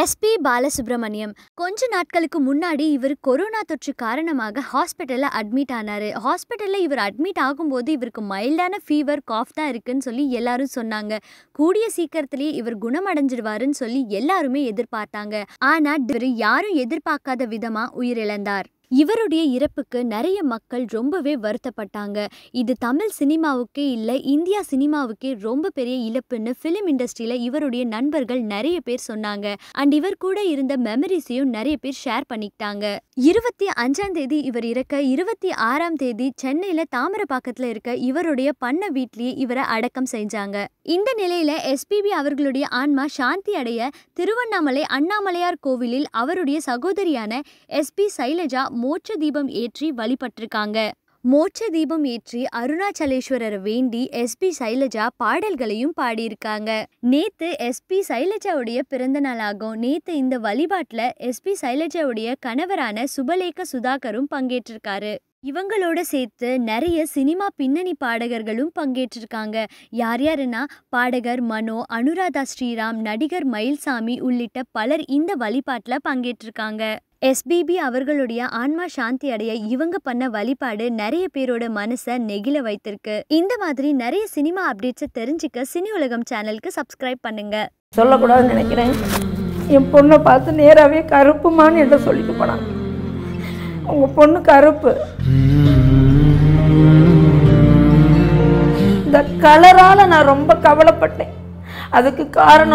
SP Balasubramaniam கொஞ்ச நாட்களுக்கு முன்னாடி இவர் கொரோனா தொற்று காரணமாக ஹாஸ்பிட்டலில் அட்மிட் ஆனார் ஹாஸ்பிட்டலில் இவர் அட்மிட் ஆகும்போது இவருக்கு மைல்டான ஃபீவர் காஃப் தான் இருக்குன்னு சொல்லி எல்லாரும் சொன்னாங்க கூடிய சீக்கிரத்திலேயே இவர் குணமடைஞ்சிடுவாருன்னு சொல்லி எல்லாருமே எதிர்பார்த்தாங்க ஆனால் இவர் யாரும் எதிர்பார்க்காத விதமாக உயிரிழந்தார் இவருடைய இறப்புக்கு நிறைய மக்கள் ரொம்பவே வருத்தப்பட்டாங்க இது தமிழ் சினிமாவுக்கே இல்லை இந்தியா சினிமாவுக்கே ரொம்ப பெரிய இழப்புன்னு ஃபிலிம் இண்டஸ்ட்ரியில் இவருடைய நண்பர்கள் நிறைய பேர் சொன்னாங்க அண்ட் இவர் கூட இருந்த மெமரிஸையும் நிறைய பேர் ஷேர் பண்ணிக்கிட்டாங்க இருபத்தி அஞ்சாம் தேதி இவர் இறக்க இருபத்தி ஆறாம் தேதி சென்னையில் பக்கத்தில் இருக்க இவருடைய பண்ண வீட்லேயே இவரை அடக்கம் செஞ்சாங்க இந்த நிலையில் எஸ்பிபி அவர்களுடைய ஆன்மா சாந்தி அடைய திருவண்ணாமலை அண்ணாமலையார் கோவிலில் அவருடைய சகோதரியான எஸ்பி சைலஜா மோட்ச தீபம் ஏற்றி வழிபட்டிருக்காங்க மோட்ச தீபம் ஏற்றி அருணாச்சலேஸ்வரரை வேண்டி எஸ்பி சைலஜா பாடல்களையும் பாடியிருக்காங்க நேத்து எஸ்பி சைலஜாவுடைய பிறந்த நாளாகும் நேத்து இந்த வழிபாட்டில் எஸ்பி சைலஜாவுடைய கணவரான சுபலேக சுதாகரும் பங்கேற்றிருக்காரு இவங்களோட சேர்த்து நிறைய சினிமா பின்னணி பாடகர்களும் பங்கேற்றிருக்காங்க யார் யாருன்னா பாடகர் மனோ அனுராதா ஸ்ரீராம் நடிகர் மயில்சாமி உள்ளிட்ட பலர் இந்த வழிபாட்டில் பங்கேற்றிருக்காங்க எஸ்பிபி அவர்களுடைய ஆன்மா சாந்தி அடைய இவங்க பண்ண வழிபாடு நிறைய பேரோட மனசை நெகிழ வைத்திருக்கு இந்த மாதிரி நிறைய சினிமா அப்டேட்ஸை தெரிஞ்சுக்க சினி உலகம் சேனலுக்கு சப்ஸ்கிரைப் பண்ணுங்க சொல்லக்கூடாதுன்னு நினைக்கிறேன் என் பொண்ணை பார்த்து நேராகவே கருப்புமான்னு என்ன சொல்லிட்டு போனாங்க உங்கள் பொண்ணு கருப்பு கலரால் நான் ரொம்ப கவலைப்பட்டேன் அதுக்கு காரணம்